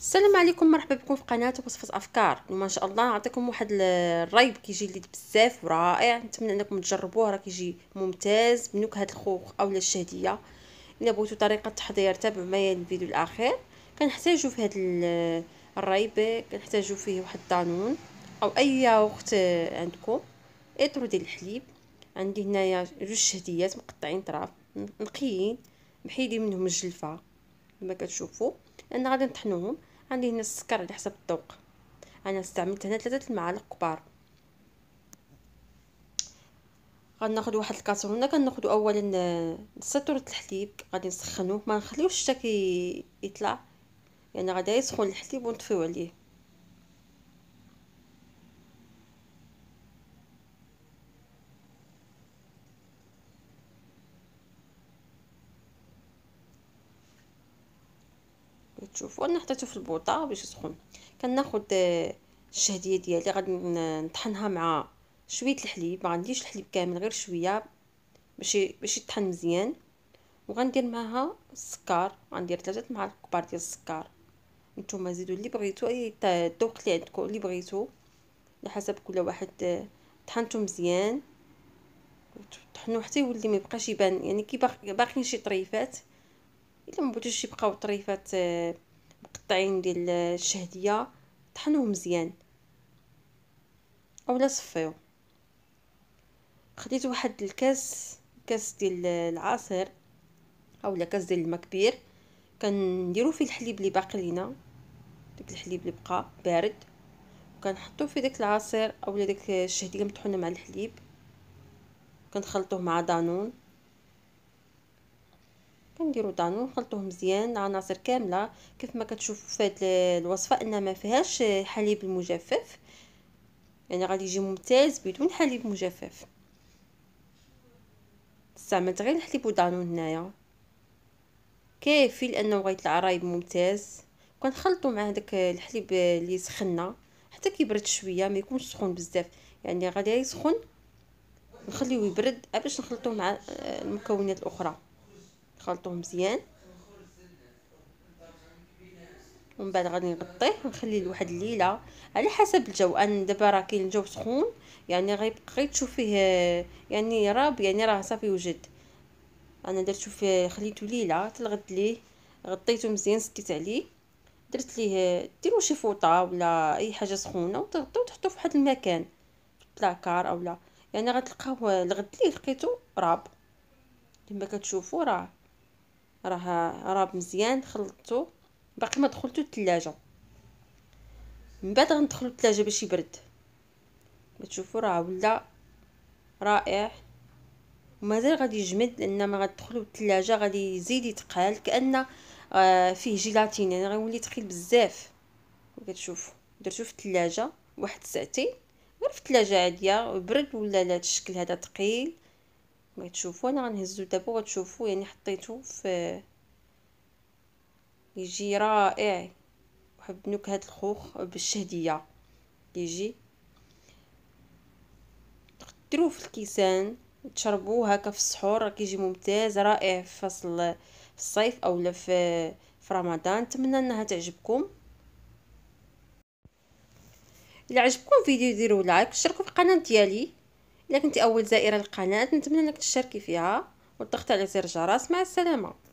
السلام عليكم مرحبا بكم في قناه وصفه افكار اليوم شاء الله نعطيكم واحد الريب كيجي لذيذ بزاف ورائع نتمنى انكم تجربوه راه كيجي ممتاز بنكهه الخوخ اولا الشهديه الا بغيتوا طريقه التحضير تابعوا معايا الفيديو الاخير كنحتاجو في هذا الريب كنحتاجو فيه واحد الدانون او اي وقت عندكم اطرو ديال الحليب عندي هنايا جوج شهديات مقطعين طراف نقيين محيدي منهم الجلفه كما كتشوفوا انا غادي نطحنوهم عندي هنا السكر على حسب الذوق انا استعملت هنا ثلاثه المعالق كبار غناخذ واحد الكاسرونه كناخذ اولا آه، سطور الحليب غادي نسخنوه ما نخليوش حتى يطلع يعني غادي يسخن الحليب ونطفيو عليه تشوفوا انا حطيته في البوطه باش يسخن كناخذ آه، الشهديه ديالي غادي نطحنها مع شويه الحليب ما عنديش الحليب كامل غير شويه باش باش يطحن مزيان وغندير معها السكر غندير ثلاثه معالق كبار ديال السكر نتوما زيدوا اللي بغيتو اي الذوق اللي عندكم اللي بغيتو على حسب كل واحد آه، طحنتو مزيان طحنوه حتى يولي ما يبقاش يبان يعني كي باقيين شي طريفات الا ما بغيتوش يبقاو طريفات آه، مقطعين ديال آه، الشهديه طحنوه مزيان اولا صفيو خديت واحد الكاس كاس ديال آه، العصير اولا كاس ديال الماء كبير كنديرو فيه الحليب اللي باقي لينا داك الحليب اللي بقى بارد وكنحطو في داك العصير اولا داك الشهديه مطحونه مع الحليب كنخلطوه مع دانون كنديرو دانو نخلطوه مزيان العناصر كامله كيف ما كتشوفوا في هذه الوصفه انها ما فيهاش حليب المجفف يعني غادي يجي ممتاز بدون حليب مجفف استعملت غير الحليب ودانو هنايا كافي لانه غيطلع رايب ممتاز كنخلطو مع داك الحليب اللي سخنا حتى كيبرد شويه ما يكونش سخون بزاف يعني غادي يسخن نخليه يبرد أه، باش نخلطوه مع المكونات الاخرى نخلطوه مزيان ومن بعد غادي نغطيه ونخليه لواحد الليله على حسب الجو انا دابا راه كاين الجو سخون يعني غيبقى غير تشوفيه يعني راب يعني راه صافي وجد انا درتو فيه خليته ليله تلغد ليه غطيته مزيان سكيت عليه درت ليه ديروا شي فوطه ولا اي حاجه سخونه وتغطوا وتحطوا في واحد المكان بلاكار اولا يعني غتلقاوه الغد ليه لقيتو راب كما كتشوفوا راه راه راب مزيان خلطتو باقي ما دخلتو التلاجة من بعد غندخلو التلاجة باش يبرد كتشوفوا راه ولا رائع ومازال غادي يجمد لان ما غتدخلو التلاجة غادي يزيد يتقال كان آه فيه جيلاتين يعني غيولي تقيل بزاف كتشوفوا درتو في التلاجة واحد ساعتين غير في التلاجة عاديه برد ولا لا الشكل هذا تقيل بغيت تشوفوا انا غنهزو دابا غتشوفو يعني حطيته في يجي رائع وحب نكهه الخوخ بالشهديه يجي ديروه في الكيسان تشربوه هكا في السحور راه كيجي ممتاز رائع في فصل في الصيف اولا في في رمضان نتمنى انها تعجبكم الى عجبكم الفيديو ديروا لايك اشتركوا في القناه ديالي الا كنتي اول زائره للقناه نتمنى انك تشاركي فيها وتضغطي على زر الجرس مع السلامه